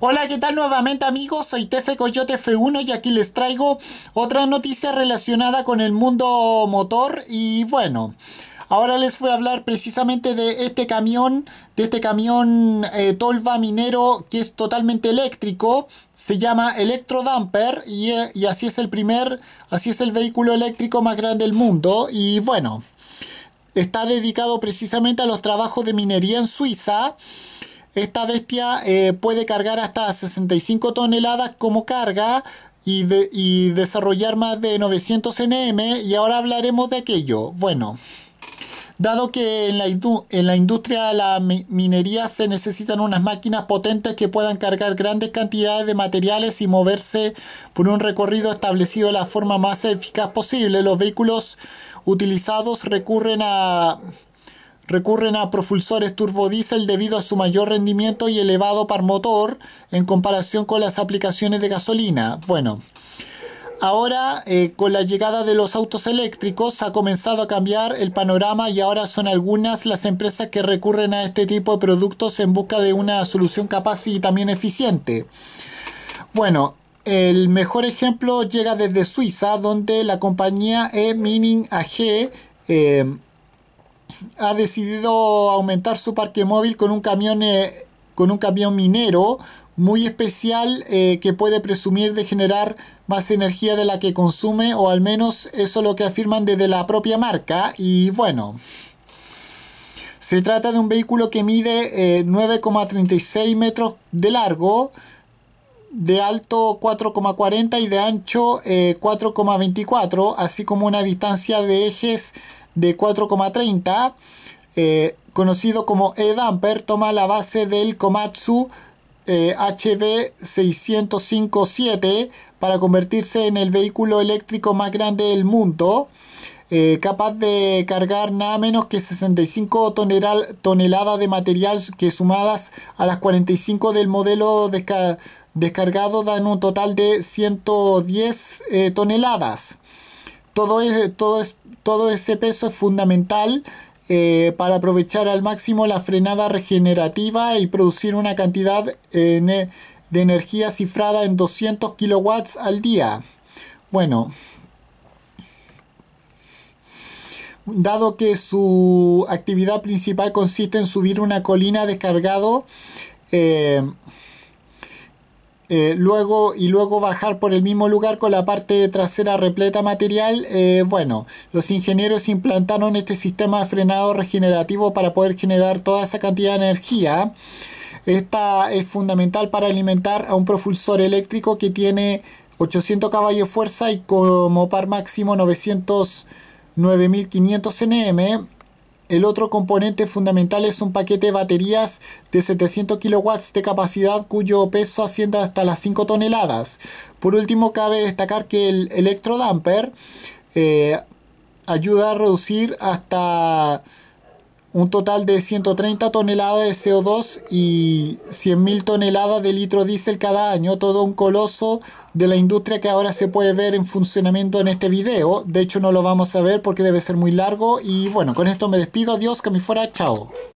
Hola, ¿qué tal nuevamente amigos? Soy Tefe Coyote F1 y aquí les traigo otra noticia relacionada con el mundo motor y bueno... Ahora les voy a hablar precisamente de este camión, de este camión eh, Tolva minero que es totalmente eléctrico, se llama Electrodumper y, eh, y así es el primer, así es el vehículo eléctrico más grande del mundo y bueno, está dedicado precisamente a los trabajos de minería en Suiza. Esta bestia eh, puede cargar hasta 65 toneladas como carga y, desarrollar más de 900 NM y ahora hablaremos de aquello. Bueno. Dado que en la, industria de la minería se necesitan unas máquinas potentes que puedan cargar grandes cantidades de materiales y moverse por un recorrido establecido de la forma más eficaz posible, los vehículos utilizados recurren a recurren a propulsores turbodiesel debido a su mayor rendimiento y elevado par motor en comparación con las aplicaciones de gasolina. Bueno, ahora eh, con la llegada de los autos eléctricos ha comenzado a cambiar el panorama y ahora son algunas las empresas que recurren a este tipo de productos en busca de una solución capaz y también eficiente. Bueno, el mejor ejemplo llega desde Suiza, donde la compañía E-Mining AG eh, ha decidido aumentar su parque móvil con un camión, eh, con un camión minero muy especial eh, que puede presumir de generar más energía de la que consume o al menos eso es lo que afirman desde la propia marca y bueno se trata de un vehículo que mide 9,36 eh, metros de largo de alto 4,40 y de ancho 4,24 así como una distancia de ejes de 4,30, eh, conocido como E-Damper, toma la base del Komatsu HB eh, 6057 para convertirse en el vehículo eléctrico más grande del mundo. Eh, capaz de cargar nada menos que 65 toneladas de material que sumadas a las 45 del modelo descargado dan un total de 110 toneladas. Todo, es, todo, es, todo ese peso es fundamental eh, para aprovechar al máximo la frenada regenerativa y producir una cantidad eh, de energía cifrada en 200 kilowatts al día. Bueno, dado que su actividad principal consiste en subir una colina descargado, eh, eh, luego, y luego bajar por el mismo lugar con la parte trasera repleta material. Eh, bueno, los ingenieros implantaron este sistema de frenado regenerativo para poder generar toda esa cantidad de energía. Esta es fundamental para alimentar a un propulsor eléctrico que tiene 800 caballos fuerza y como par máximo 900 9500 Nm el otro componente fundamental es un paquete de baterías de 700 kilowatts de capacidad cuyo peso asciende hasta las 5 toneladas. Por último, cabe destacar que el electrodamper eh, ayuda a reducir hasta un total de 130 toneladas de CO2 y 100.000 toneladas de litro diésel cada año, todo un coloso de la industria que ahora se puede ver en funcionamiento en este video. De hecho no lo vamos a ver porque debe ser muy largo y bueno, con esto me despido, adiós, que me fuera, chao.